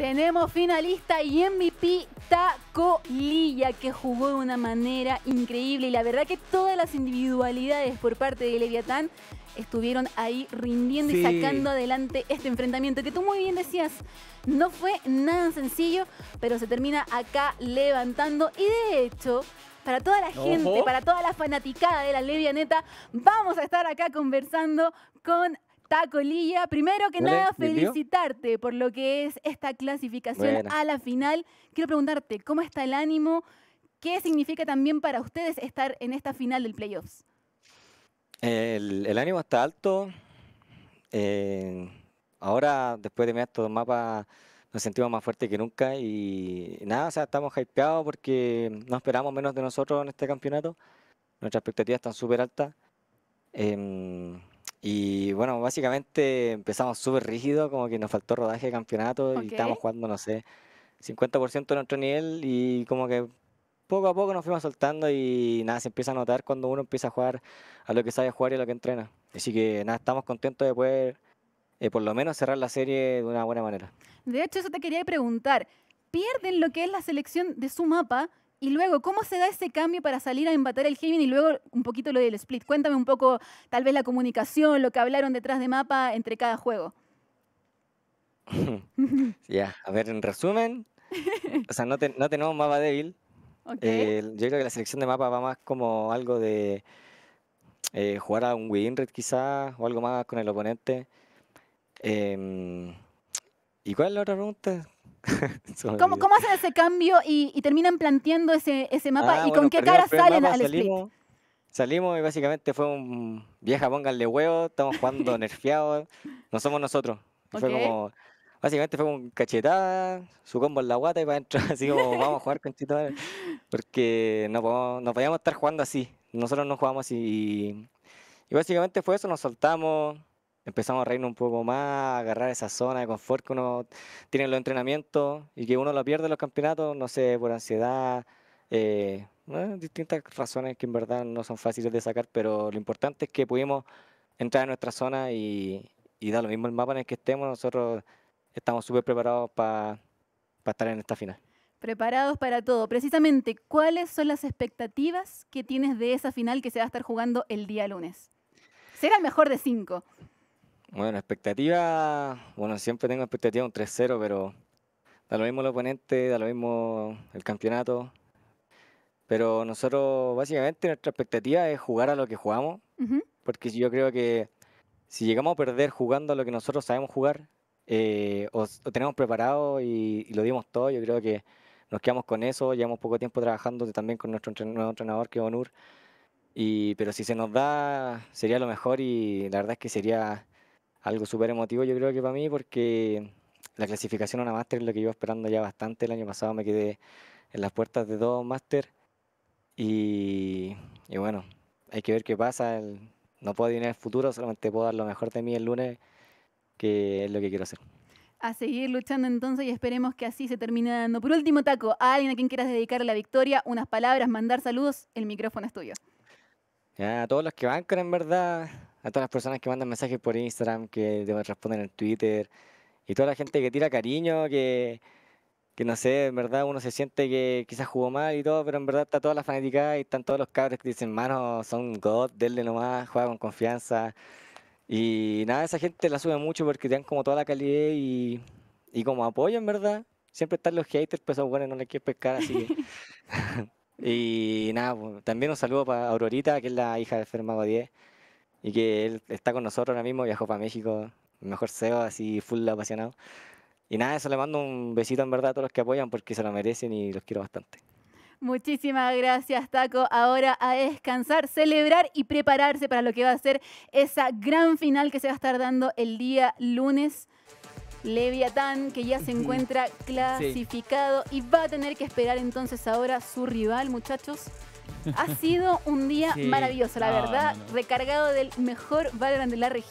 Tenemos finalista y MVP Taco Lilla, que jugó de una manera increíble. Y la verdad que todas las individualidades por parte de Leviatán estuvieron ahí rindiendo y sacando adelante este enfrentamiento que tú muy bien decías, no fue nada sencillo, pero se termina acá levantando y de hecho... Para toda la gente, para toda la fanaticada de la Levianeta, vamos a estar acá conversando con está, Colilla? Primero que nada, felicitarte por lo que es esta clasificación a la final. Quiero preguntarte, ¿cómo está el ánimo? ¿Qué significa también para ustedes estar en esta final del playoffs? El, ánimo está alto. Eh, ahora, después de mirar estos mapas, nos sentimos más fuertes que nunca y nada, o sea, estamos hypeados porque no esperamos menos de nosotros en este campeonato. Nuestras expectativas están súper altas. Em, y bueno, básicamente empezamos súper rígido, como que nos faltó rodaje de campeonato y estábamos jugando, no sé, 50% de nuestro nivel y como que poco a poco nos fuimos soltando y nada, se empieza a notar cuando uno empieza a jugar a lo que sabe jugar y a lo que entrena. Así que nada, estamos contentos de poder eh, por lo menos cerrar la serie de una buena manera. De hecho, eso te quería preguntar. Pierden lo que es la selección de su mapa y luego, ¿cómo se da ese cambio para salir a embatar el Haven y luego un poquito lo del split? Cuéntame un poco, tal vez la comunicación, lo que hablaron detrás de mapa entre cada juego. Ya, a ver, en resumen, o sea, no, no tenemos mapa débil. Okay. yo creo que la selección de mapa va más como algo de eh, jugar a un win rate quizás o algo más con el oponente. Em, ¿Y cuál es la otra pregunta? ¿Cómo, hacen ese cambio y, terminan planteando ese, ese ah, mapa? ¿Y con qué cara salen al salimos, split? Salimos y básicamente fue un vieja, pónganle huevo, estamos jugando nerfeados, no somos nosotros. Fue como, básicamente fue un cachetada, su combo en la guata y para adentro, así como vamos a jugar con chito, porque no podíamos, estar jugando así, nosotros no jugamos así. Y, y básicamente fue eso, nos soltamos, empezamos a reírnos un poco más, a agarrar esa zona de confort que uno tiene en los entrenamientos y que uno lo pierde en los campeonatos, no sé, por ansiedad, eh, eh, distintas razones que en verdad no son fáciles de sacar, pero lo importante es que pudimos entrar en nuestra zona y, y da lo mismo el mapa en el que estemos, nosotros estamos súper preparados para estar en esta final. Preparados para todo. Precisamente, ¿cuáles son las expectativas que tienes de esa final que se va a estar jugando el día lunes? Será el mejor de cinco. Bueno, expectativa, bueno, siempre tengo expectativa un 3-0, pero da lo mismo el oponente, da lo mismo el campeonato. Pero nosotros, básicamente, nuestra expectativa es jugar a lo que jugamos, porque yo creo que si llegamos a perder jugando a lo que nosotros sabemos jugar, eh, o, tenemos preparado y, lo dimos todo, yo creo que nos quedamos con eso, llevamos poco tiempo trabajando también con nuestro nuevo entrenador que es Onur, y, pero si se nos da, sería lo mejor y la verdad es que sería algo súper emotivo yo creo que para mí porque la clasificación a una máster es lo que yo esperando ya bastante. El año pasado me quedé en las puertas de dos máster y, bueno, hay que ver qué pasa. no puedo adivinar el futuro, solamente puedo dar lo mejor de mí el lunes, que es lo que quiero hacer. A seguir luchando entonces y esperemos que así se termine dando. Por último, Taco, a alguien a quien quieras dedicar la victoria, unas palabras, mandar saludos, el micrófono es tuyo. Ya, a todos los que bancan, en verdad, a todas las personas que mandan mensajes por Instagram, que responden en Twitter, y toda la gente que tira cariño, que, que no sé, en verdad uno se siente que quizás jugó mal y todo, pero en verdad está toda la fanaticada y están todos los cabros que dicen, mano, son God, denle nomás, juega con confianza. Y nada, esa gente la sube mucho porque te dan como toda la calidad y, y como apoyo, en verdad. Siempre están los haters, pero pues bueno, no les quieres pescar, así que... y nada, pues, también un saludo para Aurorita, que es la hija de Fermago 10 y que él está con nosotros ahora mismo, viajó para México, mejor va así full apasionado. Y nada, eso le mando un besito en verdad a todos los que apoyan porque se lo merecen y los quiero bastante. Muchísimas gracias, Taco. Ahora a descansar, celebrar y prepararse para lo que va a ser esa gran final que se va a estar dando el día lunes. Leviatán, que ya se encuentra clasificado y va a tener que esperar entonces ahora su rival, muchachos. Ha sido un día maravilloso, la verdad, recargado del mejor Valorant de la región.